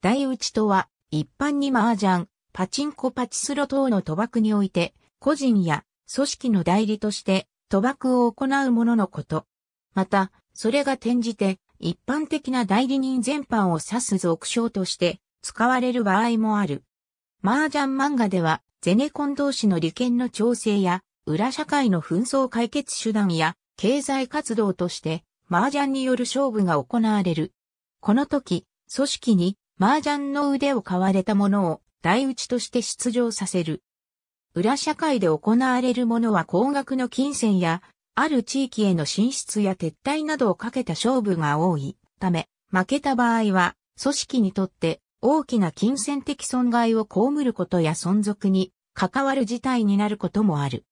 大打ちとは、一般に麻雀、パチンコパチスロ等の賭博において、個人や組織の代理として賭博を行うもののこと。また、それが転じて、一般的な代理人全般を指す俗称として使われる場合もある。麻雀漫画では、ゼネコン同士の利権の調整や、裏社会の紛争解決手段や、経済活動として、麻雀による勝負が行われる。この時、組織に麻雀の腕を買われた者を台打ちとして出場させる。裏社会で行われるものは高額の金銭や、ある地域への進出や撤退などをかけた勝負が多いため、負けた場合は、組織にとって大きな金銭的損害を被ることや存続に関わる事態になることもある。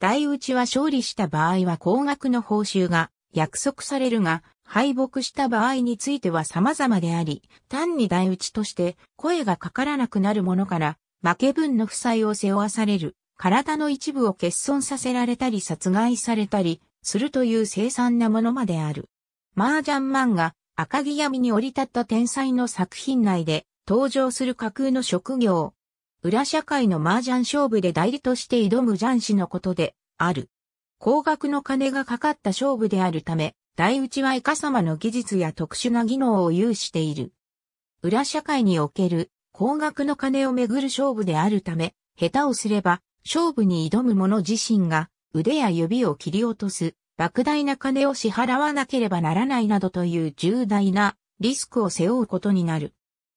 台打ちは勝利した場合は高額の報酬が約束されるが、敗北した場合については様々であり、単に台打ちとして声がかからなくなるものから、負け分の負債を背負わされる、体の一部を欠損させられたり殺害されたり、するという凄惨なものまである。麻雀漫画、赤城闇に降り立った天才の作品内で登場する架空の職業。裏社会の麻雀勝負で代理として挑む雀士のことである。高額の金がかかった勝負であるため、大内はイカ様の技術や特殊な技能を有している。裏社会における高額の金をめぐる勝負であるため、下手をすれば勝負に挑む者自身が腕や指を切り落とす、莫大な金を支払わなければならないなどという重大なリスクを背負うことになる。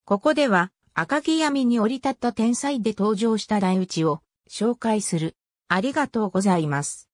ここでは赤木闇に降り立った天才で登場した大内を紹介する。ありがとうございます。